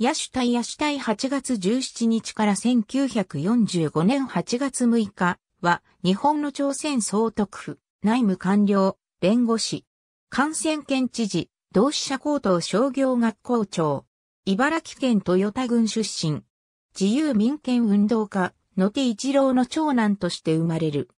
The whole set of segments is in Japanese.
野手対野手対8月17日から1945年8月6日は日本の朝鮮総督府、内務官僚、弁護士、感染県知事、同志社高等商業学校長、茨城県豊田郡出身、自由民権運動家、野手一郎の長男として生まれる。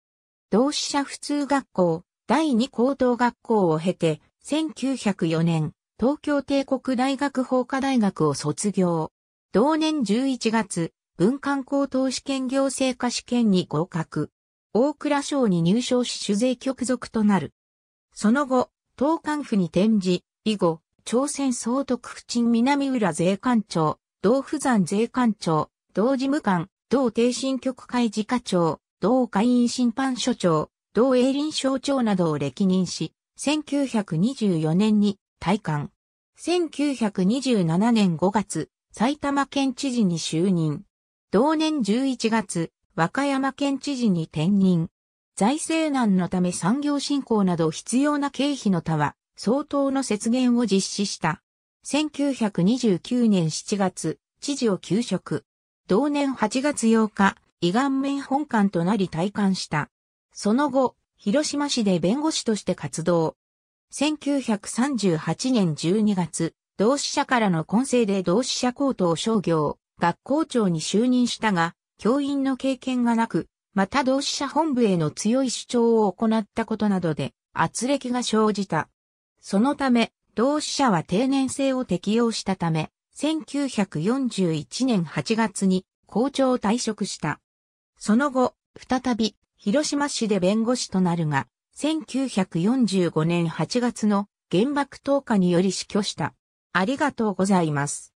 同志社普通学校、第二高等学校を経て、1904年、東京帝国大学法科大学を卒業。同年11月、文官高等試験行政科試験に合格。大倉省に入省し主税局属となる。その後、東官府に転じ、以後、朝鮮総督府鎮南浦税官庁、同府山税官庁、同事務官、同定信局会次課長、同会員審判所長、同営林省長などを歴任し、1924年に退官。1927年5月、埼玉県知事に就任。同年11月、和歌山県知事に転任。財政難のため産業振興など必要な経費の他は、相当の節減を実施した。1929年7月、知事を休職。同年8月8日、胃顔面本館となり退官した。その後、広島市で弁護士として活動。1938年12月、同志社からの混成で同志社高等商業学校長に就任したが、教員の経験がなく、また同志社本部への強い主張を行ったことなどで、圧力が生じた。そのため、同志社は定年制を適用したため、1941年8月に校長を退職した。その後、再び、広島市で弁護士となるが、1945年8月の原爆投下により死去した。ありがとうございます。